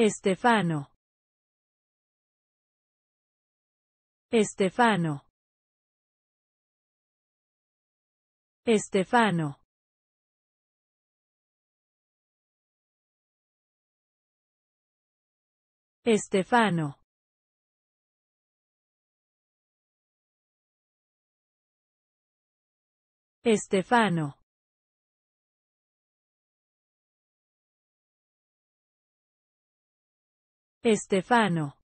Estefano. Estefano. Estefano. Estefano. Estefano. Estefano.